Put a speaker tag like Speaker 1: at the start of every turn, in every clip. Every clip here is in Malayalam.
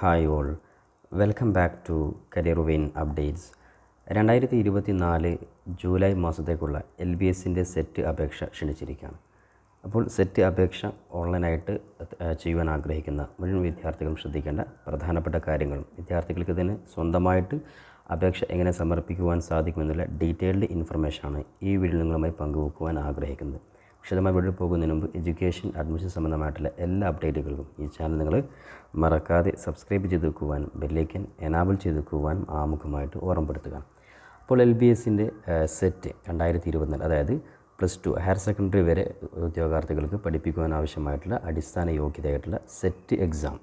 Speaker 1: hi all welcome back to career updates രണ്ടായിരത്തി ഇരുപത്തി നാല് ജൂലൈ മാസത്തേക്കുള്ള എൽ ബി എസിൻ്റെ സെറ്റ് അപേക്ഷ ക്ഷണിച്ചിരിക്കുകയാണ് അപ്പോൾ സെറ്റ് അപേക്ഷ ഓൺലൈനായിട്ട് ചെയ്യുവാൻ ആഗ്രഹിക്കുന്ന മുഴുവൻ വിദ്യാർത്ഥികളും ശ്രദ്ധിക്കേണ്ട പ്രധാനപ്പെട്ട കാര്യങ്ങളും വിദ്യാർത്ഥികൾക്ക് തന്നെ സ്വന്തമായിട്ട് അപേക്ഷ എങ്ങനെ സമർപ്പിക്കുവാൻ സാധിക്കുമെന്നുള്ള ഡീറ്റെയിൽഡ് ഇൻഫർമേഷനാണ് ഈ വീഡിയോ നിങ്ങളുമായി പങ്കുവെക്കുവാൻ ആഗ്രഹിക്കുന്നത് വിശദമായി വീഡിയോ പോകുന്നതിന് മുമ്പ് എഡ്യൂക്കേഷൻ അഡ്മിഷൻ സംബന്ധമായിട്ടുള്ള എല്ലാ അപ്ഡേറ്റുകളും ഈ ചാനൽ നിങ്ങൾ മറക്കാതെ സബ്സ്ക്രൈബ് ചെയ്ത് വെക്കുവാനും ബെല്ലേക്കൻ എനാബിൾ ചെയ്ത് വെക്കുവാനും ആമുഖമായിട്ട് ഓർമ്മപ്പെടുത്തുക അപ്പോൾ എൽ ബി എസിൻ്റെ സെറ്റ് രണ്ടായിരത്തി ഇരുപത്തിനാല് അതായത് പ്ലസ് ടു ഹയർ സെക്കൻഡറി വരെ ഉദ്യോഗാർത്ഥികൾക്ക് പഠിപ്പിക്കുവാൻ ആവശ്യമായിട്ടുള്ള അടിസ്ഥാന യോഗ്യതയായിട്ടുള്ള സെറ്റ് എക്സാം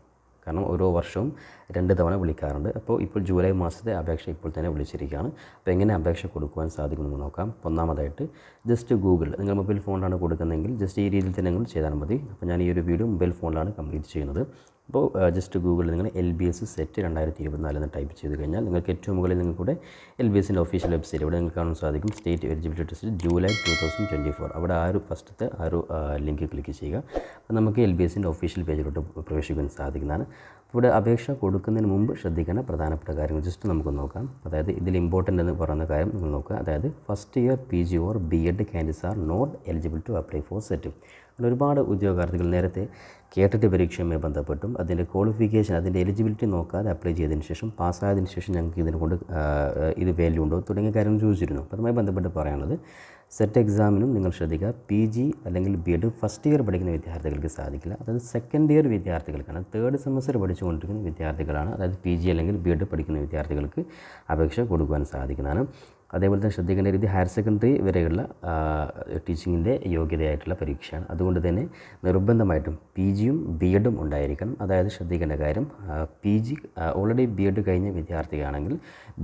Speaker 1: കാരണം ഓരോ വർഷവും രണ്ട് തവണ വിളിക്കാറുണ്ട് അപ്പോൾ ഇപ്പോൾ ജൂലൈ മാസത്തെ അപേക്ഷ ഇപ്പോൾ തന്നെ വിളിച്ചിരിക്കുകയാണ് അപ്പോൾ എങ്ങനെ അപേക്ഷ കൊടുക്കുവാൻ സാധിക്കുമെന്ന് നോക്കാം ഒന്നാമതായിട്ട് ജസ്റ്റ് ഗൂഗിൾ നിങ്ങൾ മൊബൈൽ ഫോണിലാണ് കൊടുക്കുന്നതെങ്കിൽ ജസ്റ്റ് ഈ രീതിയിൽ തന്നെ നിങ്ങൾ ചെയ്താൽ മതി അപ്പോൾ ഞാൻ ഈ ഒരു വീഡിയോ മൊബൈൽ ഫോണിലാണ് കംപ്ലീറ്റ് ചെയ്യുന്നത് അപ്പോൾ ജസ്റ്റ് ഗൂഗിളിൽ നിങ്ങൾ എൽ ബി എസ് സെറ്റ് രണ്ടായിരത്തി ഇരുപത്തിനാല് എന്ന് ടൈപ്പ് ചെയ്ത് കഴിഞ്ഞാൽ നിങ്ങൾക്ക് ഏറ്റവും മുകളിൽ നിങ്ങൾക്കൂടെ എൽ ബി എസിൻ്റെ ഒഫീഷ്യൽ വെബ്സൈറ്റ് ഇവിടെ നിങ്ങൾക്ക് കാണാൻ സാധിക്കും state eligibility test July two thousand twenty four അവിടെ ആ ഒരു ഫസ്റ്റത്തെ ആ ഒരു ലിങ്ക് ക്ലിക്ക് ചെയ്യുക അപ്പോൾ നമുക്ക് എൽ ബി എസിൻ്റെ ഒഫീഷ്യൽ പേജിലോട്ട് പ്രവേശിക്കാൻ സാധിക്കുന്നതാണ് ഇവിടെ അപേക്ഷ കൊടുക്കുന്നതിന് മുമ്പ് ശ്രദ്ധിക്കേണ്ട പ്രധാനപ്പെട്ട കാര്യങ്ങൾ ജസ്റ്റ് നമുക്ക് നോക്കാം അതായത് ഇതിൽ ഇമ്പോർട്ടൻ്റ് എന്ന് പറയുന്ന കാര്യം നിങ്ങൾ നോക്കുക അതായത് first year P G or B Ed candidates are not eligible to apply for SET അങ്ങനെ ഒരുപാട് ഉദ്യോഗാർത്ഥികൾ നേരത്തെ കേട്ടിട്ട് പരീക്ഷയുമായി ബന്ധപ്പെട്ടും അതിൻ്റെ ക്വാളിഫിക്കേഷൻ അതിൻ്റെ എലിജിബിലിറ്റി നോക്കാതെ അപ്ലൈ ചെയ്തതിന് ശേഷം പാസ്സായതിനു ശേഷം ഞങ്ങൾക്ക് ഇതിനെ കൊണ്ട് ഇത് വാല്യൂ ഉണ്ടോ തുടങ്ങിയ കാര്യങ്ങൾ ചോദിച്ചിരുന്നു അതുമായി ബന്ധപ്പെട്ട് പറയാനുള്ളത് സെറ്റ് എക്സാമിനും നിങ്ങൾ ശ്രദ്ധിക്കുക പി ജി അല്ലെങ്കിൽ ബി എഡ് ഫസ്റ്റ് ഇയർ പഠിക്കുന്ന വിദ്യാർത്ഥികൾക്ക് സാധിക്കില്ല അതായത് സെക്കൻഡ് ഇയർ വിദ്യാർത്ഥികൾക്കാണ് തേർഡ് സെമസ്റ്റർ പഠിച്ചുകൊണ്ടിരിക്കുന്ന വിദ്യാർത്ഥികളാണ് അതായത് പി ജി അല്ലെങ്കിൽ ബി എഡ് പഠിക്കുന്ന വിദ്യാർത്ഥികൾക്ക് അപേക്ഷ കൊടുക്കുവാൻ സാധിക്കുന്നതാണ് അതേപോലെ തന്നെ ശ്രദ്ധിക്കേണ്ട രീതി ഹയർ സെക്കൻഡറി വരെയുള്ള ടീച്ചിങ്ങിൻ്റെ യോഗ്യതയായിട്ടുള്ള പരീക്ഷയാണ് അതുകൊണ്ട് തന്നെ നിർബന്ധമായിട്ടും പി ജിയും ബി എഡും ഉണ്ടായിരിക്കണം അതായത് ശ്രദ്ധിക്കേണ്ട കാര്യം P G already B Ed കഴിഞ്ഞ വിദ്യാർത്ഥിയാണെങ്കിൽ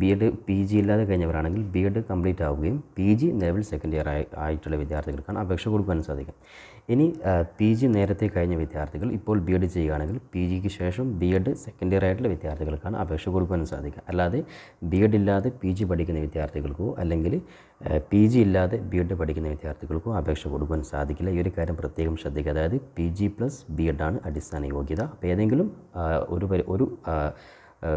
Speaker 1: ബി എഡ് പി ജി ഇല്ലാതെ കഴിഞ്ഞവരാണെങ്കിൽ ബി എഡ് കംപ്ലീറ്റ് ആവുകയും പി ജി നിലവിൽ സെക്കൻഡ് ഇയർ ആയിട്ടുള്ള വിദ്യാർത്ഥികൾക്കാണ് അപേക്ഷ കൊടുക്കുവാൻ സാധിക്കും ഇനി പി ജി നേരത്തെ കഴിഞ്ഞ വിദ്യാർത്ഥികൾ ഇപ്പോൾ ബി എഡ് ചെയ്യുകയാണെങ്കിൽ പി ജിക്ക് ശേഷം ബി എഡ് സെക്കൻഡ് ഇയർ ആയിട്ടുള്ള വിദ്യാർത്ഥികൾക്കാണ് അപേക്ഷ കൊടുക്കാൻ സാധിക്കുക അല്ലാതെ ബി എഡ് ഇല്ലാതെ പി ജി പഠിക്കുന്ന വിദ്യാർത്ഥികൾക്കോ അല്ലെങ്കിൽ പി ജി ഇല്ലാതെ ബി എഡ് പഠിക്കുന്ന വിദ്യാർത്ഥികൾക്കോ അപേക്ഷ കൊടുക്കാൻ സാധിക്കില്ല ഈ ഒരു കാര്യം പ്രത്യേകം ശ്രദ്ധിക്കുക അതായത് പി ജി പ്ലസ് ബി ആണ് അടിസ്ഥാന യോഗ്യത അപ്പോൾ ഏതെങ്കിലും ഒരു ഒരു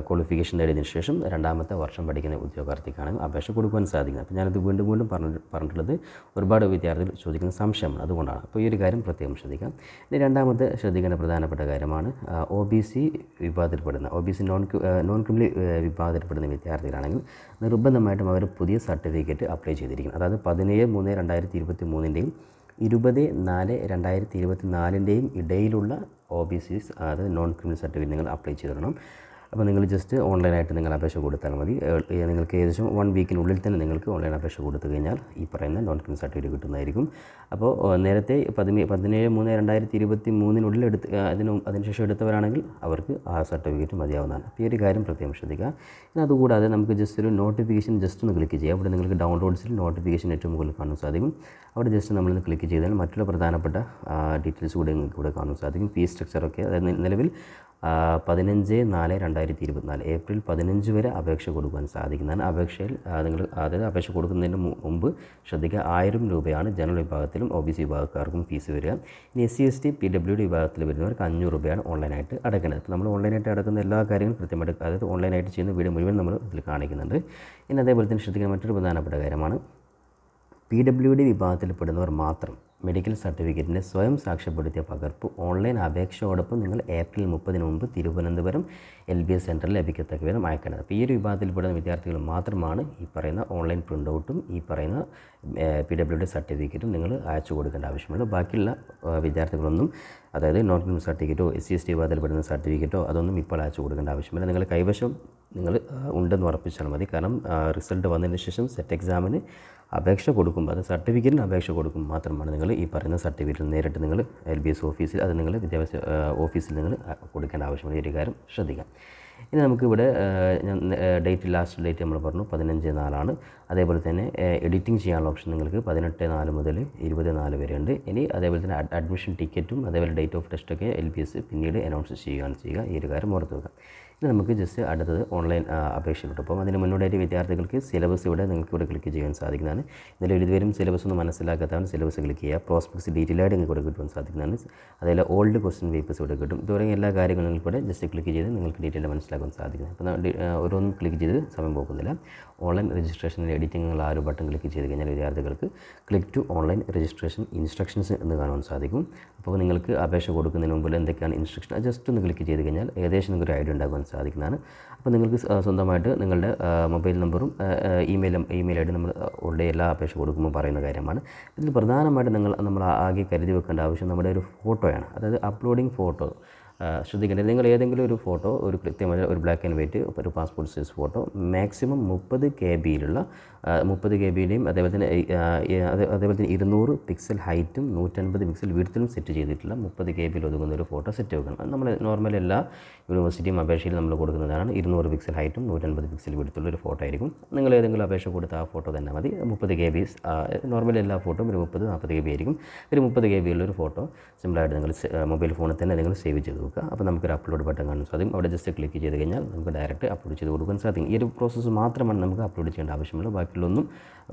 Speaker 1: ക്വാളിഫിക്കേഷൻ നേടിയതിന് ശേഷം രണ്ടാമത്തെ വർഷം പഠിക്കുന്ന ഉദ്യോഗാർത്ഥിക്കാണെങ്കിൽ അപേക്ഷ കൊടുക്കുവാൻ സാധിക്കുന്നത് അപ്പോൾ ഞാനത് വീണ്ടും വീണ്ടും പറഞ്ഞു പറഞ്ഞിട്ടുള്ളത് ഒരുപാട് വിദ്യാർത്ഥികൾ ചോദിക്കുന്ന സംശയമാണ് അതുകൊണ്ടാണ് അപ്പോൾ ഈ ഒരു കാര്യം പ്രത്യേകം ശ്രദ്ധിക്കാം ഇനി രണ്ടാമത്തെ ശ്രദ്ധിക്കേണ്ട പ്രധാനപ്പെട്ട കാര്യമാണ് ഒ ബി സി വിഭാഗത്തിൽപ്പെടുന്ന O B C non non criminal വിഭാഗത്തിൽപ്പെടുന്ന വിദ്യാർത്ഥികളാണെങ്കിൽ നിർബന്ധമായിട്ടും അവർ പുതിയ സർട്ടിഫിക്കറ്റ് അപ്ലൈ ചെയ്തിരിക്കണം അതായത് പതിനേഴ് മൂന്ന് രണ്ടായിരത്തി ഇരുപത്തി മൂന്നിൻ്റെയും ഇരുപത് നാല് രണ്ടായിരത്തി ഇരുപത്തി നാലിൻ്റെയും ഇടയിലുള്ള ഒ ബി സി അതായത് നോൺ ക്രിമിനൽ സർട്ടിഫിക്കറ്റ് നിങ്ങൾ അപ്ലൈ ചെയ്തിടണം അപ്പോൾ നിങ്ങൾ ജസ്റ്റ് ഓൺലൈനായിട്ട് നിങ്ങൾ അപേക്ഷ കൊടുത്താൽ മതി നിങ്ങൾക്ക് ഏകദേശം വൺ വീക്കിനുള്ളിൽ തന്നെ നിങ്ങൾക്ക് ഓൺലൈൻ അപേക്ഷ കൊടുത്തു കഴിഞ്ഞാൽ ഈ പറയുന്ന ലോൺ ക്ലെയിം സർട്ടിഫിക്കറ്റ് കിട്ടുന്നതായിരിക്കും അപ്പോൾ നേരത്തെ പതിനേ പതിനേഴ് മൂന്ന് രണ്ടായിരത്തി ഇരുപത്തി മൂന്നിനുള്ളിൽ എടുത്ത് അതിന് അതിനുശേഷം എടുത്തവരാണെങ്കിൽ അവർക്ക് ആ സർട്ടിഫിക്കറ്റ് മതിയാവുന്നതാണ് അപ്പോൾ ഈ ഒരു കാര്യം പ്രത്യേകം ശ്രദ്ധിക്കുക ഇനി അതുകൂടാതെ നമുക്ക് ജസ്റ്റ് ഒരു നോട്ടിഫിക്കേഷൻ ജസ്റ്റ് ഒന്ന് ക്ലിക്ക് ചെയ്യാം അവിടെ നിങ്ങൾക്ക് ഡൗൺലോഡ്സിൽ നോട്ടിഫിക്കേഷൻ ഏറ്റവും മുകളിൽ കാണാൻ സാധിക്കും അവിടെ ജസ്റ്റ് നമ്മളിന്ന് ക്ലിക്ക് ചെയ്താൽ മറ്റുള്ള പ്രധാനപ്പെട്ട ഡീറ്റെയിൽസ് കൂടെ നിങ്ങൾക്ക് ഇവിടെ കാണാൻ സാധിക്കും ഫീസ് സ്ട്രക്ചറൊക്കെ അതായത് നിലവിൽ പതിനഞ്ച് നാല് രണ്ടായിരത്തി ഇരുപത്തിനാല് ഏപ്രിൽ പതിനഞ്ച് വരെ അപേക്ഷ കൊടുക്കുവാൻ സാധിക്കുന്നതാണ് അപേക്ഷയിൽ നിങ്ങൾ അതായത് അപേക്ഷ കൊടുക്കുന്നതിന് മുമ്പ് ശ്രദ്ധിക്കുക ആയിരം രൂപയാണ് ജനറൽ വിഭാഗത്തിലും ഒ ബി സി വിഭാഗക്കാർക്കും ഫീസ് വരിക ഇനി S C S T P W D വിഭാഗത്തിൽ വരുന്നവർക്ക് അഞ്ഞൂറ് രൂപയാണ് ഓൺലൈനായിട്ട് അടക്കുന്നത് നമ്മൾ ഓൺലൈനായിട്ട് അടക്കുന്ന എല്ലാ കാര്യങ്ങളും കൃത്യമായിട്ട് അതായത് ഓൺലൈനായിട്ട് ചെയ്യുന്ന വീഡിയോ മുഴുവൻ നമ്മൾ ഇതിൽ കാണിക്കുന്നുണ്ട് ഇനി അതേപോലെ തന്നെ ശ്രദ്ധിക്കുന്ന മറ്റൊരു പ്രധാനപ്പെട്ട കാര്യമാണ് പി ഡബ്ല്യു ഡി വിഭാഗത്തിൽ പെടുന്നവർ മാത്രം മെഡിക്കൽ സർട്ടിഫിക്കറ്റിൻ്റെ സ്വയം സാക്ഷ്യപ്പെടുത്തിയ പകർപ്പ് ഓൺലൈൻ അപേക്ഷയോടൊപ്പം നിങ്ങൾ ഏപ്രിൽ മുപ്പതിന് മുമ്പ് തിരുവനന്തപുരം എൽ ബി എസ് സെൻറ്ററിൽ ലഭിക്കത്തക്ക വിധം അയക്കേണ്ടത് അപ്പോൾ ഈ ഒരു വിഭാഗത്തിൽപ്പെടുന്ന വിദ്യാർത്ഥികൾ മാത്രമാണ് ഈ പറയുന്ന ഓൺലൈൻ പ്രിൻ്റ് ഔട്ടും ഈ പറയുന്ന പി ഡബ്ല്യു ഡി സർട്ടിഫിക്കറ്റും നിങ്ങൾ അയച്ചു കൊടുക്കേണ്ട ആവശ്യമുള്ളൂ ബാക്കിയുള്ള വിദ്യാർത്ഥികളൊന്നും അതായത് നോൺ ക്രിമിനൽ സർട്ടിഫിക്കറ്റോ എസ് സി എസ് ടി വിഭാഗത്തിൽപ്പെടുന്ന സർട്ടിഫിക്കറ്റോ അതൊന്നും ഇപ്പോൾ അയച്ചു കൊടുക്കേണ്ട ആവശ്യമില്ല നിങ്ങൾ കൈവശം നിങ്ങൾ ഉണ്ടെന്ന് ഉറപ്പിച്ചാൽ മതി കാരണം റിസൾട്ട് വന്നതിന് ശേഷം സെറ്റ് എക്സാമിന് അപേക്ഷ കൊടുക്കുമ്പോൾ അത് സർട്ടിഫിക്കറ്റിന് അപേക്ഷ കൊടുക്കുമ്പോൾ മാത്രമാണ് നിങ്ങൾ ഈ പറയുന്ന സർട്ടിഫിക്കറ്റ് നേരിട്ട് നിങ്ങൾ എൽ ബി എസ് ഓഫീസിൽ അത് നിങ്ങൾ വിദ്യാഭ്യാസ ഓഫീസിൽ നിങ്ങൾ കൊടുക്കേണ്ട ആവശ്യമുള്ള ഒരു കാര്യം ശ്രദ്ധിക്കാം ഇനി നമുക്കിവിടെ ഡേറ്റ് ലാസ്റ്റ് ഡേറ്റ് നമ്മൾ പറഞ്ഞു പതിനഞ്ച് നാലാണ് അതേപോലെ തന്നെ എഡിറ്റിംഗ് ചെയ്യാനുള്ള ഓപ്ഷൻ നിങ്ങൾക്ക് പതിനെട്ട് നാല് മുതൽ ഇരുപത് നാല് വരെയുണ്ട് ഇനി അതേപോലെ തന്നെ അഡ്മിഷൻ ടിക്കറ്റും അതേപോലെ ഡേറ്റ് ഓഫ് ടെസ്റ്റൊക്കെ എൽ പി എസ് പിന്നീട് അനൗൺസ് ചെയ്യുകയാണ് ചെയ്യുക ഈ ഒരു കാര്യം ഓർത്ത് വയ്ക്കാം ഇനി നമുക്ക് ജസ്റ്റ് അടുത്തത് ഓൺലൈൻ അപേക്ഷ കിട്ടും അപ്പം അതിന് മുന്നോടിയായിട്ട് വിദ്യാർത്ഥികൾക്ക് സിലബസ് ഇവിടെ നിങ്ങൾക്ക് ഇവിടെ ക്ലിക്ക് ചെയ്യാൻ സാധിക്കുന്നതാണ് ഇതിൽ ഒരുതുവരും സിലബസ് ഒന്ന് മനസ്സിലാക്കാത്തവൻ സിലബസ് ക്ലിക്ക് ചെയ്യുക പ്രോസ്പെക്സ് ഡീറ്റെയിൽ ആയിട്ട് നിങ്ങൾക്ക് ഇവിടെ കിട്ടുവാൻ സാധിക്കുന്നതാണ് അതേപോലെ ഓൾഡ് ക്വസ്റ്റൻ പേപ്പേഴ്സ് ഇവിടെ കിട്ടും തുടങ്ങിയ എല്ലാ കാര്യങ്ങളും കൂടെ ഇവിടെ ജസ്റ്റ് ക്ലിക്ക് ചെയ്ത് നിങ്ങൾക്ക് ഡീറ്റെയിൽ മനസ്സിലാക്കാൻ സാധിക്കുന്നത് അപ്പോൾ ഓരോന്നും ക്ലിക്ക് ചെയ്ത് സമയം പോകുന്നില്ല ഓൺലൈൻ രജിസ്ട്രേഷൻ എഡിറ്റിംഗ് ആ ഒരു ബട്ടൺ ക്ലിക്ക് ചെയ്ത് കഴിഞ്ഞാൽ വിദ്യാർത്ഥികൾക്ക് click to online registration instructions എന്ന് കാണാൻ സാധിക്കും അപ്പോൾ നിങ്ങൾക്ക് അപേക്ഷ കൊടുക്കുന്നതിന് മുമ്പിൽ എന്തൊക്കെയാണ് ഇൻസ്ട്രക്ഷൻ ജസ്റ്റ് ഒന്ന് ക്ലിക്ക് ചെയ്ത് കഴിഞ്ഞാൽ ഏകദേശം നിങ്ങൾക്ക് ഒരു ഐഡിയ ഉണ്ടാകുവാൻ സാധിക്കുന്നതാണ് അപ്പോൾ നിങ്ങൾക്ക് സ്വന്തമായിട്ട് നിങ്ങളുടെ മൊബൈൽ നമ്പറും ഇമെയിലും ഇമെയിൽ ഐ നമ്മൾ ഉള്ള എല്ലാ അപേക്ഷ കൊടുക്കുമ്പോൾ പറയുന്ന കാര്യമാണ് ഇതിൽ പ്രധാനമായിട്ട് നിങ്ങൾ നമ്മൾ ആകെ കരുതി വെക്കേണ്ട ആവശ്യം നമ്മുടെ ഒരു ഫോട്ടോയാണ് അതായത് അപ്ലോഡിങ് ഫോട്ടോ ശ്രദ്ധിക്കേണ്ടത് നിങ്ങൾ ഏതെങ്കിലും ഒരു ഫോട്ടോ ഒരു കൃത്യമായ ഒരു ബ്ലാക്ക് ആൻഡ് വൈറ്റ് ഒരു പാസ്പോർട്ട് സൈസ് ഫോട്ടോ മാക്സിമം മുപ്പത് കെ ബിയിലുള്ള മുപ്പത് കെ ബിയിലെയും അതേപോലെ തന്നെ അതേപോലെ തന്നെ ഇരുന്നൂറ് പിക്സൽ ഹൈറ്റും നൂറ്റൻപത് പിക്സൽ വീഴ്ത്തിലും സെറ്റ് ചെയ്തിട്ടുള്ള മുപ്പത് കെ ബിയിൽ ഒതുങ്ങുന്ന ഒരു ഫോട്ടോ സെറ്റ് വെക്കണം നമ്മൾ നോർമൽ എല്ലാ യൂണിവേഴ്സിറ്റിയും അപേക്ഷയിൽ നമ്മൾ കൊടുക്കുന്നതാണ് ഇരുന്നൂറ് പിക്സൽ ഹൈറ്റും നൂറ്റൻപത് പിക്സൽ വീഴ്ത്തുള്ള ഒരു ഫോട്ടോ ആയിരിക്കും നിങ്ങൾ ഏതെങ്കിലും അപേക്ഷ കൊടുത്ത ആ ഫോട്ടോ തന്നെ മതി മുപ്പത് കെ ബി നോർമൽ എല്ലാ ഫോട്ടോയും ഒരു മുപ്പത് നാൽപ്പത് കെ ബി ആയിരിക്കും ഒരു മുപ്പത് കെ ബിയുള്ള ഒരു ഫോട്ടോ സിമ്പിളായിട്ട് നിങ്ങൾ മൊബൈൽ ഫോണിൽ തന്നെ നിങ്ങൾ സേവ് ചെയ്ത് കൊടുക്കുക അപ്പോൾ നമുക്കൊരു അപ്ലോഡ് ബട്ടൺ കാണാൻ സാധിക്കും അവിടെ ജസ്റ്റ് ക്ലിക്ക് ചെയ്ത് കഴിഞ്ഞാൽ നമുക്ക് ഡയറക്റ്റ് അപ്ലോഡ് ചെയ്ത് കൊടുക്കാൻ സാധിക്കും ഈ ഒരു പ്രോസസ്സ് മാത്രമാണ് നമുക്ക് അപ്ലോഡ് ചെയ്യേണ്ട ആവശ്യമുള്ളൂ ബാക്കിയുള്ളൊന്നും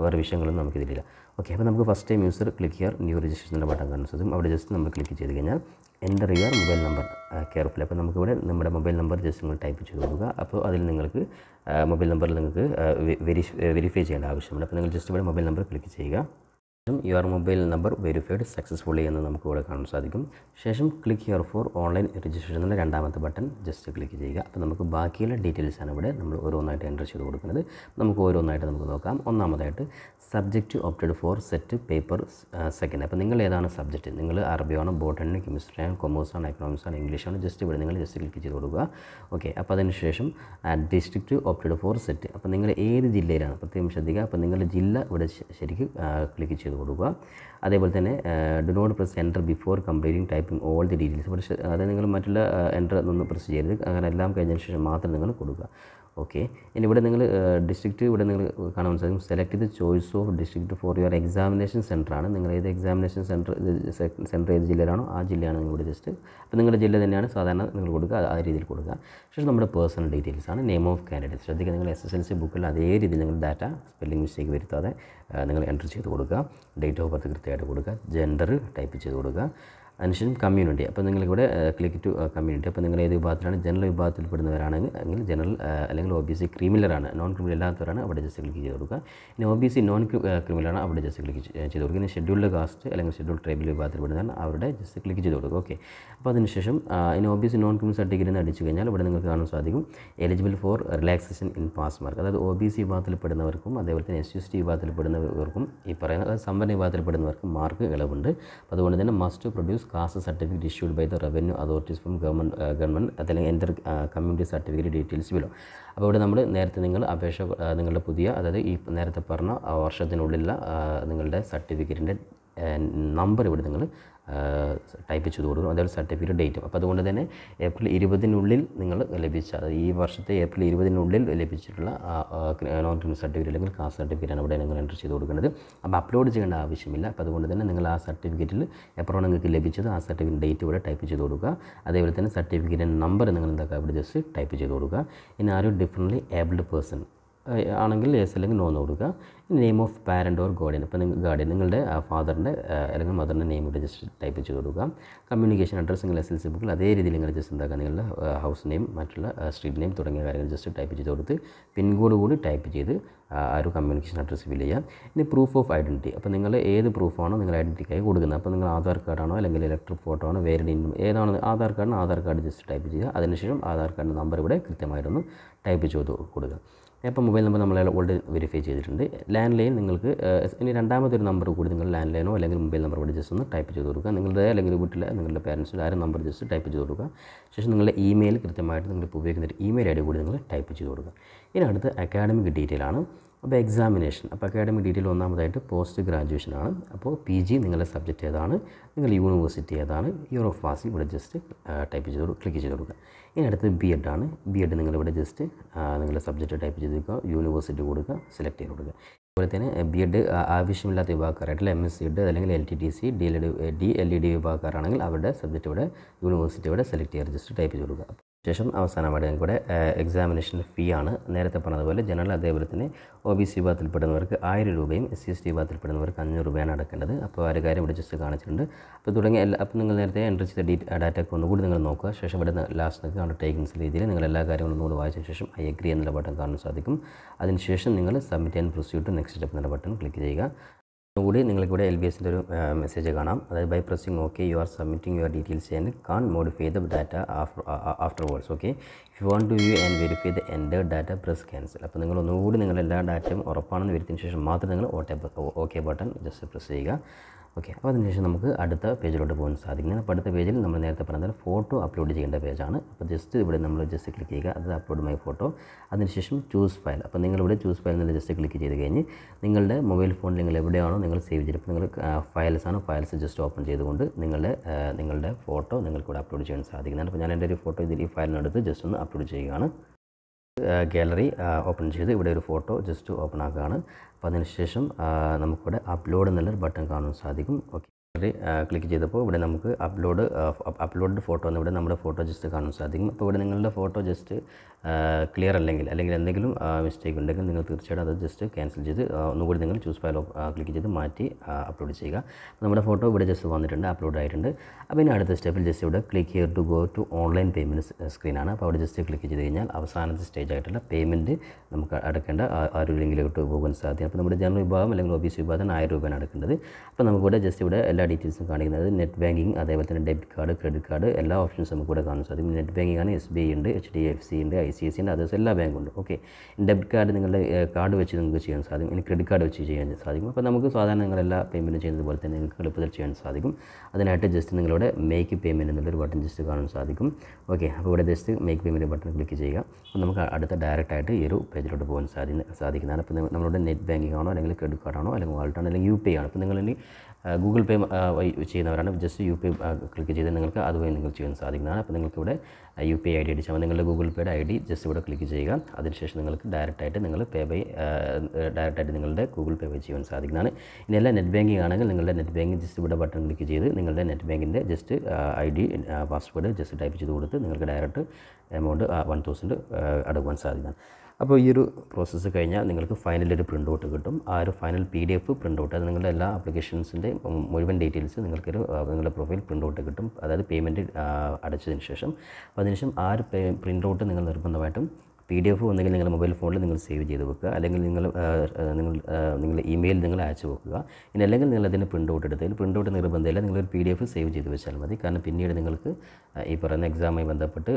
Speaker 1: വേറെ വിഷയങ്ങളൊന്നും ഇതിലില്ല ഓക്കെ അപ്പോൾ നമുക്ക് ഫസ്റ്റ് ടൈം യൂസർ ക്ലിക്ക് ചെയ്യാർ ന്യൂ രജിസ്ട്രേഷൻ്റെ ബട്ടൺ കാണാൻ സാധിക്കും അവിടെ ജസ്റ്റ് നമ്മൾ ക്ലിക്ക് ചെയ്ത് കഴിഞ്ഞാൽ enter your mobile number careful അപ്പോൾ നമുക്കിവിടെ നമ്മുടെ മൊബൈൽ നമ്പർ ജസ്റ്റ് നിങ്ങൾ ടൈപ്പ് ചെയ്ത് കൊടുക്കുക അപ്പോൾ അതിൽ നിങ്ങൾക്ക് മൊബൈൽ uh, നമ്പറിൽ നിങ്ങൾക്ക് വെരി uh, വെരിഫൈ ചെയ്യേണ്ട ആവശ്യമുണ്ട് അപ്പോൾ നിങ്ങൾ ജസ്റ്റ് ഇവിടെ മൊബൈൽ നമ്പർ ക്ലിക്ക് ചെയ്യുക your mobile number verified successfully എന്ന് നമുക്ക് ഇവിടെ കാണാൻ സാധിക്കും ശേഷം click here for online registration എന്ന രണ്ടാമത്തെ ബട്ടൺ ജസ്റ്റ് ക്ലിക്ക് ചെയ്യുക അപ്പോൾ നമുക്ക് ബാക്കിയുള്ള ഡീറ്റെയിൽസാണ് ഇവിടെ നമ്മൾ ഓരോന്നായിട്ട് എൻ്റർ ചെയ്ത് കൊടുക്കുന്നത് നമുക്ക് ഓരോന്നായിട്ട് നമുക്ക് നോക്കാം ഒന്നാമതായിട്ട് subject opted for SET paper second അപ്പോൾ നിങ്ങൾ ഏതാണ് സബ്ജക്റ്റ് നിങ്ങൾ ആണോ ബോട്ടണി കെമിസ്ട്രി ആണ് കൊമേഴ്സ് ആണ് എക്കണോമിക്സ് ആണ് ഇംഗ്ലീഷ് ആണ് ജസ്റ്റ് ഇവിടെ നിങ്ങൾ ജസ്റ്റ് ക്ലിക്ക് ചെയ്ത് കൊടുക്കുക ഓക്കെ അപ്പോൾ അതിനുശേഷം ഡിസ്ട്രിക്റ്റ് ഓപ്റ്റഡ് ഫോർ സെറ്റ് അപ്പോൾ നിങ്ങൾ ഏത് ജില്ലയിലാണ് പ്രത്യേകം ശ്രദ്ധിക്കുക അപ്പോൾ നിങ്ങളുടെ ജില്ല ഇവിടെ ശരിക്കും ക്ലിക്ക് ചെയ്ത് കൊടുക്കുക അതേപോലെ തന്നെ do not press enter before completing typing all the details പക്ഷേ അതായത് നിങ്ങൾ മറ്റുള്ള എൻ്റർ ഒന്നും പ്രസ് ചെയ്യരുത് അങ്ങനെ എല്ലാം കഴിഞ്ഞതിന് ശേഷം മാത്രം നിങ്ങൾ കൊടുക്കുക ഓക്കെ ഇനി ഇവിടെ നിങ്ങൾ ഡിസ്ട്രിക്റ്റ് ഇവിടെ നിങ്ങൾ കാണാൻ സാധിക്കും സെലക്ട് ചെയ്ത് choice of district for your examination ആണ് നിങ്ങൾ ഏത് എക്സാമിനേഷൻ സെൻറ്റർ സെൻറ്റർ ഏത് ജില്ലയിലാണോ ആ ജില്ലയാണ് നിങ്ങൾ ഇവിടെ ജസ്റ്റ് അപ്പോൾ നിങ്ങളുടെ ജില്ല തന്നെയാണ് സാധാരണ നിങ്ങൾ കൊടുക്കുക ആ രീതിയിൽ കൊടുക്കുക ശേഷം നമ്മുടെ പേഴ്സണൽ ഡീറ്റെയിൽസ് ആണ് നെയിം ഓഫ് കാൻഡിഡേറ്റ് ശ്രദ്ധിക്കുക നിങ്ങൾ എസ് എസ് എൽ സി ബുക്കിൽ അതേ രീതിയിൽ നിങ്ങൾ ഡാറ്റ സ്പെല്ലിംഗ് മിസ്റ്റേക്ക് വരുത്താതെ നിങ്ങൾ എൻ്റർ ചെയ്ത് കൊടുക്കുക ഡേറ്റ് ഓഫ് ബർത്ത് കൃത്യമായിട്ട് കൊടുക്കുക ജെൻഡർ ടൈപ്പ് ചെയ്ത് കൊടുക്കുക അതിനുശേഷം കമ്മ്യൂണിറ്റി അപ്പോൾ നിങ്ങൾക്കിവിടെ ക്ലിക്ക് ടു കമ്മ്യൂണിറ്റി അപ്പോൾ നിങ്ങൾ ഏത് വിഭാഗത്തിലാണ് ജനറൽ വിഭാഗത്തിൽ പെടുന്നവരാണെങ്കിൽ ജനറൽ അല്ലെങ്കിൽ ഒ ബി സി ക്രിമിനലാണ് നോൺ ക്രിമിനൽ ഇല്ലാത്തവരാണ് അവിടെ ജസ്റ്റ് ക്ലിക്ക് ചെയ്ത് കൊടുക്കുക ഇനി ഒ ബി സി നോൺ ക്രിമിനലാണ് അവിടെ ജസ്റ്റ് ക്ലിക്ക് ചെയ്ത് കൊടുക്കുക ഇനി ഷെഡ്യൂൾഡ് കാസ്റ്റ് അല്ലെങ്കിൽ ഷെഡ്യൂൾ ട്രൈബൽ വിഭാഗത്തിൽ പെടുന്നതാണ് അവിടെ ജസ്റ്റ് ക്ലിക്ക് ചെയ്ത് കൊടുക്കുക ഓക്കെ അപ്പോൾ അതിനുശേഷം ഇനി O B C non criminal certificate എന്ന് അടിച്ചു കഴിഞ്ഞാൽ ഇവിടെ നിങ്ങൾക്ക് കാണാൻ സാധിക്കും eligible for relaxation in pass mark അതായത് ഒ ബി സി വിഭാഗത്തിൽ പെടുന്നവർക്കും അതേപോലെ തന്നെ എസ് സി എസ് ടി വിഭാഗത്തിൽ പെടുന്നവർക്കും ഈ പറയുന്ന അതായത് സംവരണ വിഭാഗത്തിൽ പെടുന്നവർക്കും മാർക്ക് ഇളവുണ്ട് അതുകൊണ്ട് തന്നെ must produce caste certificate issued by the revenue authorities from government government അതല്ലെങ്കിൽ എൻ്റെ കമ്മ്യൂണിറ്റി സർട്ടിഫിക്കറ്റ് ഡീറ്റെയിൽസ് ബിലോ അപ്പോൾ ഇവിടെ നമ്മൾ നേരത്തെ നിങ്ങൾ അപേക്ഷ നിങ്ങളുടെ പുതിയ അതായത് ഈ നേരത്തെ പറഞ്ഞ വർഷത്തിനുള്ളിലുള്ള നിങ്ങളുടെ സർട്ടിഫിക്കറ്റിൻ്റെ നമ്പർ ഇവിടെ നിങ്ങൾ ടൈപ്പ് ചെയ്ത് കൊടുക്കണം അതേപോലെ സർട്ടിഫിക്കറ്റ് ഡേറ്റും അപ്പോൾ അതുകൊണ്ട് തന്നെ ഏപ്രിൽ ഇരുപതിനുള്ളിൽ നിങ്ങൾ ലഭിച്ച ഈ വർഷത്തെ ഏപ്രിൽ ഇരുപതിനുള്ളിൽ ലഭിച്ചിട്ടുള്ള നോൺ ക്രിമിനൽ സർട്ടിഫിക്കറ്റ് അല്ലെങ്കിൽ കാസ്റ്റ് സർട്ടിഫിക്കറ്റാണ് ഇവിടെ നിങ്ങൾ എൻ്റർ ചെയ്ത് കൊടുക്കുന്നത് അപ്പോൾ അപ്ലോഡ് ചെയ്യേണ്ട ആവശ്യമില്ല അപ്പോൾ അതുകൊണ്ട് തന്നെ നിങ്ങൾ ആ സർട്ടിഫിക്കറ്റിൽ എപ്പോഴാണ് നിങ്ങൾക്ക് ലഭിച്ചത് ആ സർട്ടിഫിക്കറ്റ് ഡേറ്റ് ഇവിടെ ടൈപ്പ് ചെയ്ത് കൊടുക്കുക അതേപോലെ തന്നെ സർട്ടിഫിക്കറ്റിൻ്റെ നമ്പർ നിങ്ങൾ എന്താക്കുക ഇവിടെ ജസ്റ്റ് ടൈപ്പ് ചെയ്ത് കൊടുക്കുക ഇനി ആരും ഡിഫറൻ്റ്ലി ഏബിൾഡ് പേഴ്സൺ ആണെങ്കിൽ യെസ് അല്ലെങ്കിൽ നോ എന്ന് കൊടുക്കുക name of parent or guardian അപ്പോൾ നിങ്ങൾ ഗാർഡിയൻ നിങ്ങളുടെ ഫാദറിൻ്റെ അല്ലെങ്കിൽ മദറിൻ്റെ നെയിം ജസ്റ്റ് ടൈപ്പ് ചെയ്ത് കൊടുക്കുക കമ്മ്യൂണിക്കേഷൻ അഡ്രസ്സ് നിങ്ങൾ എസ് എൽ സി ബുക്കിൽ അതേ രീതിയിൽ നിങ്ങൾ ജസ്റ്റ് എന്താക്കുക നിങ്ങളുടെ ഹൗസ് നെയിം മറ്റുള്ള സ്ട്രീറ്റ് നെയിം തുടങ്ങിയ കാര്യങ്ങൾ ജസ്റ്റ് ടൈപ്പ് ചെയ്ത് കൊടുത്ത് പിൻകോഡ് കൂടി ടൈപ്പ് ചെയ്ത് ആ ഒരു കമ്മ്യൂണിക്കേഷൻ അഡ്രസ്സ് ഫില്ല് ചെയ്യുക ഇനി പ്രൂഫ് ഓഫ് ഐഡൻറ്റിറ്റി അപ്പോൾ നിങ്ങൾ ഏത് പ്രൂഫാണോ നിങ്ങൾ ഐഡൻറ്റിറ്റിക്കായി കൊടുക്കുന്നത് അപ്പോൾ നിങ്ങൾ ആധാർ കാർഡാണോ അല്ലെങ്കിൽ ഇലക്ട്രിക് ഫോട്ടോ ആണോ വേറെ ഏതാണ് ആധാർ കാർഡിന് ആധാർ കാർഡ് ജസ്റ്റ് ടൈപ്പ് ചെയ്യുക അതിനുശേഷം ആധാർ കാർഡിൻ്റെ നമ്പർ ഇവിടെ കൃത്യമായിട്ടൊന്ന് ടൈപ്പ് ചെയ്ത് കൊടുക്കുക അപ്പോൾ മൊബൈൽ നമ്പർ നമ്മൾ ഓൾറെഡി വെരിഫൈ ചെയ്തിട്ടുണ്ട് ലാൻഡ് ലൈൻ നിങ്ങൾക്ക് ഇനി രണ്ടാമത്തെ ഒരു നമ്പർ കൂടി നിങ്ങൾ ലാൻഡ് ലൈനോ അല്ലെങ്കിൽ മൊബൈൽ നമ്പർ കൂടി ജസ്റ്റ് ഒന്ന് ടൈപ്പ് ചെയ്ത് കൊടുക്കുക നിങ്ങളുടെ അല്ലെങ്കിൽ വീട്ടിലെ നിങ്ങളുടെ പാരൻസിൻ്റെ ആരും നമ്പർ ജസ്റ്റ് ടൈപ്പ് ചെയ്ത് കൊടുക്കുക ശേഷം നിങ്ങളുടെ ഇമെയിൽ കൃത്യമായിട്ട് നിങ്ങൾ ഇപ്പോൾ ഉപയോഗിക്കുന്ന ഇമെയിൽ ഐ ഡി കൂടി നിങ്ങൾ ടൈപ്പ് ചെയ്ത് കൊടുക്കുക ഇനി അടുത്ത് അക്കാഡമിക് ഡീറ്റെയിൽ ആണ് അപ്പോൾ എക്സാമിനേഷൻ അപ്പോൾ അക്കാഡമിക് ഡീറ്റെയിൽ ഒന്നാമതായിട്ട് പോസ്റ്റ് ഗ്രാജുവേഷൻ ആണ് അപ്പോൾ പി ജി നിങ്ങളുടെ സബ്ജക്റ്റ് ഏതാണ് നിങ്ങളുടെ യൂണിവേഴ്സിറ്റി ഏതാണ് ഇയർ ഓഫ് പാസിൽ ഇവിടെ ജസ്റ്റ് ടൈപ്പ് ചെയ്ത് ക്ലിക്ക് ചെയ്ത് കൊടുക്കുക ഇനി അടുത്ത് ബി എഡ് ആണ് ബി എഡ് നിങ്ങളിവിടെ ജസ്റ്റ് നിങ്ങളുടെ സബ്ജക്റ്റ് ടൈപ്പ് ചെയ്ത് വെക്കുക യൂണിവേഴ്സിറ്റി കൊടുക്കുക സെലക്ട് ചെയ്ത് കൊടുക്കുക അതുപോലെ തന്നെ ബി എഡ് ആവശ്യമില്ലാത്ത വിഭാഗക്കാരായിട്ടുള്ള എം എസ് സി എഡ് അല്ലെങ്കിൽ L T T C D L D D L E വിഭാഗക്കാരാണെങ്കിൽ അവരുടെ സബ്ജക്റ്റ് ഇവിടെ യൂണിവേഴ്സിറ്റി ഇവിടെ സെലക്ട് ചെയ്യുക ജസ്റ്റ് ടൈപ്പ് ചെയ്ത് കൊടുക്കുക ശേഷം അവസാനമായിട്ട് കൂടെ എക്സാമിനേഷൻ ഫീ ആണ് നേരത്തെ പറഞ്ഞതുപോലെ ജനറൽ അതേപോലെ തന്നെ ഒ ബി സി വിഭാഗത്തിൽപ്പെടുന്നവർക്ക് ആയിരം രൂപയും എസ് സി എസ് ടി വിഭാഗത്തിൽപ്പെടുന്നവർക്ക് അഞ്ഞൂറ് രൂപയാണ് അടക്കേണ്ടത് അപ്പോൾ ആ കാര്യം ഇവിടെ ജസ്റ്റ് കാണിച്ചിട്ടുണ്ട് അപ്പോൾ തുടങ്ങിയ എല്ലാ അപ്പോൾ നിങ്ങൾ നേരത്തെ എൻട്രി ചെയ്ത ഡീ ഡാറ്റ ഒക്കെ ഒന്നുകൂടി നിങ്ങൾ നോക്കുക ശേഷം ഇവിടെ ലാസ്റ്റ് നിങ്ങൾക്ക് കണ്ട രീതിയിൽ നിങ്ങൾ എല്ലാ കാര്യങ്ങളും ഒന്നുകൂടി വായിച്ചതിന് ശേഷം ഐ എഗ്രി എന്നുള്ള ബട്ടൺ കാണാൻ സാധിക്കും അതിനുശേഷം നിങ്ങൾ submit and proceed to next step എന്നുള്ള ബട്ടൺ ക്ലിക്ക് ചെയ്യുക കൂടി നിങ്ങൾക്കിവിടെ എൽ ബി എസിൻ്റെ ഒരു മെസ്സേജ് കാണാം അതായത് by pressing okay you are submitting your details and can modify the data afterwards okay if you want to you and verify the എൻ്റെ ഡാറ്റ പ്രസ് ക്യാൻസൽ അപ്പോൾ നിങ്ങൾ ഒന്നുകൂടി നിങ്ങളുടെ എല്ലാ ഡാറ്റയും ഉറപ്പാണെന്ന് വരുത്തിയതിന് ശേഷം മാത്രം നിങ്ങൾ ഓട്ടെ ഓക്കെ ബട്ടൺ ജസ്റ്റ് പ്രസ് ചെയ്യുക ഓക്കെ അപ്പോൾ അതിനുശേഷം നമുക്ക് അടുത്ത പേജിലോട്ട് പോകാൻ സാധിക്കുന്നത് അപ്പോൾ അടുത്ത പേജിൽ നമ്മൾ നേരത്തെ പറഞ്ഞാൽ ഫോട്ടോ അപ്ലോഡ് ചെയ്യേണ്ട പേജാണ് അപ്പോൾ ജസ്റ്റ് ഇവിടെ നമ്മൾ ജസ്റ്റ് ക്ലിക്ക് ചെയ്യുക അത് അപ്ലോഡ് മൈ ഫോട്ടോ അതിനുശേഷം ചൂസ് ഫയൽ അപ്പോൾ നിങ്ങളിവിടെ ചൂസ് ഫയൽ എന്നുള്ള ജസ്റ്റ് ക്ലിക്ക് ചെയ്ത് കഴിഞ്ഞ് നിങ്ങളുടെ മൊബൈൽ ഫോണിൽ നിങ്ങൾ എവിടെയാണോ നിങ്ങൾ സേവ് ചെയ്തത് നിങ്ങൾ ഫയൽസ് ആണ് ഫയൽസ് ജസ്റ്റ് ഓപ്പൺ ചെയ്തുകൊണ്ട് നിങ്ങളുടെ നിങ്ങളുടെ ഫോട്ടോ നിങ്ങൾക്കിവിടെ അപ്ലോഡ് ചെയ്യാൻ സാധിക്കുന്നതാണ് അപ്പോൾ ഞാൻ എൻ്റെ ഒരു ഫോട്ടോ ഇതിൽ ഈ ഫയലിനെടുത്ത് ജസ്റ്റ് ഒന്ന് അപ്ലോഡ് ചെയ്യുകയാണ് ഗാലറി ഓപ്പൺ ചെയ്ത് ഇവിടെ ഒരു ഫോട്ടോ ജസ്റ്റ് ഓപ്പൺ ആക്കുകയാണ് അപ്പോൾ അതിനുശേഷം നമുക്കിവിടെ അപ്ലോഡ് എന്നുള്ളൊരു ബട്ടൺ കാണാൻ സാധിക്കും ഓക്കെ ക്ലിക്ക് ചെയ്തപ്പോൾ ഇവിടെ നമുക്ക് അപ്ലോഡ് അപ്ലോഡ് ഫോട്ടോ എന്ന് ഇവിടെ നമ്മുടെ ഫോട്ടോ ജസ്റ്റ് കാണാൻ സാധിക്കും അപ്പോൾ ഇവിടെ നിങ്ങളുടെ ഫോട്ടോ ജസ്റ്റ് ക്ലിയർ അല്ലെങ്കിൽ അല്ലെങ്കിൽ എന്തെങ്കിലും മിസ്റ്റേക്ക് ഉണ്ടെങ്കിൽ നിങ്ങൾ തീർച്ചയായിട്ടും അത് ജസ്റ്റ് ക്യാൻസൽ ചെയ്ത് ഒന്നുകൂടി നിങ്ങൾ ചൂസ് ഫയൽ ക്ലിക്ക് ചെയ്ത് മാറ്റി അപ്ലോഡ് ചെയ്യുക നമ്മുടെ ഫോട്ടോ ഇവിടെ ജസ്റ്റ് വന്നിട്ടുണ്ട് അപ്ലോഡ് ആയിട്ടുണ്ട് അപ്പോൾ ഇനി അടുത്ത സ്റ്റെപ്പിൽ ജസ്റ്റ് ഇവിടെ click here to go to online payment സ്ക്രീനാണ് അപ്പോൾ അവിടെ ജസ്റ്റ് ക്ലിക്ക് ചെയ്ത് കഴിഞ്ഞാൽ അവസാനത്തെ സ്റ്റേജ് ആയിട്ടുള്ള പേയ്മെൻറ്റ് നമുക്ക് അടക്കേണ്ട ആ ഒരു ലിങ്കിലോട്ട് പോകാൻ സാധിക്കും അപ്പോൾ നമ്മുടെ ജനറൽ വിഭാഗം അല്ലെങ്കിൽ ഒ ബി സി വിഭാഗത്തിന് ആയിരം രൂപയാണ് അടക്കേണ്ടത് അപ്പോൾ നമുക്കിവിടെ ജസ്റ്റ് ഇവിടെ എല്ലാ ഡീറ്റെയിൽസും കാണിക്കുന്നത് നെറ്റ് ബാങ്കിങ് അതേപോലെ തന്നെ ഡെബിറ്റ് കാർഡ് ക്രെഡിറ്റ് കാർഡ് എല്ലാ ഓപ്ഷൻസും നമുക്ക് ഇവിടെ കാണാൻ സാധിക്കും നെറ്റ് ബാങ്കിങ് ആണ് എസ് ബി ഐ ഉണ്ട് എച്ച് ഡി എഫ് സി ഉണ്ട് ഐ സി എസ് സി ഉണ്ട് അതേപോലെ എല്ലാ ബാങ്കും ഉണ്ട് ഓക്കെ ഡെബിറ്റ് കാർഡ് നിങ്ങളുടെ കാർഡ് വെച്ച് നിങ്ങൾക്ക് ചെയ്യാൻ സാധിക്കും ഇനി ക്രെഡിറ്റ് കാർഡ് വെച്ച് ചെയ്യാൻ സാധിക്കും അപ്പോൾ നമുക്ക് സാധാരണ നിങ്ങളെല്ലാ പേയ്മെൻറ്റും ചെയ്യുന്നത് പോലെ തന്നെ നിങ്ങൾക്ക് എളുപ്പത്തിൽ ചെയ്യാൻ സാധിക്കും അതിനായിട്ട് ജസ്റ്റ് നിങ്ങളുടെ മേക്ക് പേയ്മെൻറ്റ് എന്നുള്ളൊരു ബട്ടൺ ജസ്റ്റ് കാണാൻ സാധിക്കും ഓക്കെ അപ്പോൾ ഇവിടെ just make payment button click ചെയ്യുക അപ്പോൾ നമുക്ക് അടുത്ത ഡയറക്റ്റ് ആയിട്ട് ഈ ഒരു പേജിലോട്ട് പോകാൻ സാധി സാധിക്കുന്നതാണ് അപ്പോൾ നമ്മളുടെ നെറ്റ് ബാങ്കിങ് ആണോ അല്ലെങ്കിൽ ക്രെഡിറ്റ് കാർഡാണോ അല്ലെങ്കിൽ വാൾട്ടാണോ അല്ലെങ്കിൽ യു പി ആണോ അപ്പോൾ നിങ്ങളിനി ഗൂഗിൾ പേ വഴി ചെയ്യുന്നവരാണ് ജസ്റ്റ് യു പി ക്ലിക്ക് ചെയ്ത് നിങ്ങൾക്ക് അതുവഴി നിങ്ങൾ ചെയ്യാൻ സാധിക്കുന്നതാണ് അപ്പോൾ നിങ്ങൾക്ക് ഇവിടെ യു പി ഐ ഡി അടിച്ചാൽ മതി നിങ്ങളുടെ ഗൂഗിൾ പേയുടെ ഐ ഡി ജസ്റ്റ് ഇവിടെ ക്ലിക്ക് ചെയ്യുക അതിനുശേഷം നിങ്ങൾക്ക് ഡയറക്റ്റായിട്ട് നിങ്ങൾ പേ ബൈ ഡയറക്റ്റായിട്ട് നിങ്ങളുടെ ഗൂഗിൾ പേ വഴി ചെയ്യാൻ സാധിക്കുന്നതാണ് ഇനി നെറ്റ് ബാങ്കിങ് ആണെങ്കിൽ നിങ്ങളുടെ നെറ്റ് ബാങ്കിങ് ജസ്റ്റ് ഇവിടെ ബട്ടൺ ക്ലിക്ക് ചെയ്ത് നിങ്ങളുടെ നെറ്റ് ബാങ്കിൻ്റെ just I D password just type ചെയ്ത് കൊടുത്ത് നിങ്ങൾക്ക് ഡയറക്റ്റ് എമൗണ്ട് വൺ തൗസൻഡ് അടുക്കുവാൻ സാധിക്കുന്നതാണ് അപ്പോൾ ഈ ഒരു പ്രോസസ്സ് കഴിഞ്ഞാൽ നിങ്ങൾക്ക് ഫൈനൽ ഒരു പ്രിൻ്റ് ഔട്ട് കിട്ടും ആ ഒരു final P D F print out അത് നിങ്ങളുടെ എല്ലാ ആപ്ലിക്കേഷൻസിൻ്റെ മുഴുവൻ ഡീറ്റെയിൽസ് നിങ്ങൾക്കൊരു നിങ്ങളുടെ പ്രൊഫൈൽ പ്രിൻ്റ് ഔട്ട് കിട്ടും അതായത് പേയ്മെൻറ്റ് അടച്ചതിന് ശേഷം അപ്പോൾ അതിനുശേഷം ആ ഒരു പ്രിൻ്റ് ഔട്ട് നിങ്ങൾ നിർബന്ധമായിട്ടും പി ഡി എഫ് ഒന്നുകിൽ നിങ്ങളുടെ മൊബൈൽ ഫോണിൽ നിങ്ങൾ സേവ് ചെയ്ത് വെക്കുക അല്ലെങ്കിൽ നിങ്ങൾ നിങ്ങൾ നിങ്ങളുടെ ഇമെയിൽ നിങ്ങൾ അയച്ചു വെക്കുക ഇനി അല്ലെങ്കിൽ നിങ്ങൾ അതിന് പ്രിൻ്റ് ഔട്ട് എടുത്തതിൽ പ്രിൻ്റ് ഔട്ട് നിർബന്ധമില്ല നിങ്ങളൊരു പി ഡി എഫ് സേവ് ചെയ്ത് വെച്ചാൽ മതി കാരണം പിന്നീട് നിങ്ങൾക്ക് ഈ പറയുന്ന എക്സാമുമായി ബന്ധപ്പെട്ട്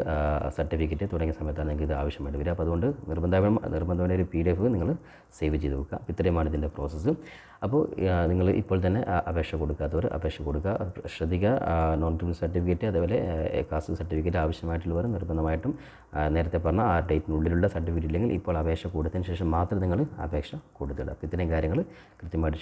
Speaker 1: സർട്ടിഫിക്കറ്റ് തുടങ്ങിയ സമയത്താണ് നിങ്ങൾക്ക് ഇത് ആവശ്യമായിട്ട് വരിക അപ്പോൾ അതുകൊണ്ട് നിർബന്ധമായ നിർബന്ധമായ ഒരു പി ഡി എഫ് നിങ്ങൾ സേവ് ചെയ്ത് വെക്കുക ഇത്രയുമാണ് ഇതിൻ്റെ പ്രോസസ്സ് അപ്പോൾ നിങ്ങൾ ഇപ്പോൾ തന്നെ അപേക്ഷ കൊടുക്കാത്തവർ അപേക്ഷ കൊടുക്കുക ശ്രദ്ധിക്കുക നോൺ ട്രിബിൾ സർട്ടിഫിക്കറ്റ് അതേപോലെ കാസ്റ്റ് സർട്ടിഫിക്കറ്റ് ആവശ്യമായിട്ടുള്ളവർ നിർബന്ധമായിട്ടും നേരത്തെ പറഞ്ഞ ആ ഡേറ്റിനുള്ളിൽ ഉള്ളിലുള്ള സർട്ടിഫിക്കറ്റ് ഇല്ലെങ്കിൽ ഇപ്പോൾ അപേക്ഷ കൊടുത്തതിന് ശേഷം മാത്രം നിങ്ങൾ അപേക്ഷ കൊടുത്തിടുക അപ്പോൾ ഇത്രയും കാര്യങ്ങൾ കൃത്യമായിട്ട്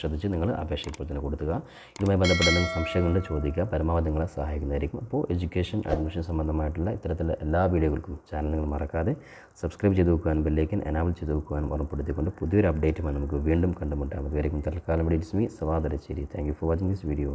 Speaker 1: ശ്രദ്ധിച്ച് നിങ്ങൾ അപേക്ഷ ഇപ്പോൾ തന്നെ കൊടുക്കുക ഇതുമായി ബന്ധപ്പെട്ട എന്തെങ്കിലും സംശയങ്ങൾ ചോദിക്കുക പരമാവധി നിങ്ങളെ സഹായിക്കുന്നതായിരിക്കും അപ്പോൾ എഡ്യൂക്കേഷൻ അഡ്മിഷൻ സംബന്ധമായിട്ടുള്ള ഇത്തരത്തിലുള്ള എല്ലാ വീഡിയോകൾക്കും ചാനൽ നിങ്ങൾ മറക്കാതെ സബ്സ്ക്രൈബ് ചെയ്ത് വെക്കുവാനും ബെല്ലേക്കൻ എനാബിൾ ചെയ്ത് വെക്കുവാനും ഓർമ്മപ്പെടുത്തിക്കൊണ്ട് പുതിയൊരു അപ്ഡേറ്റുമായി നമുക്ക് വീണ്ടും കണ്ടുമുട്ടാം അതുവരെയും തൽക്കാലം ഇവിടെ ഇറ്റ്സ് മീ സവാദരശ്ശേരി thank you for watching this video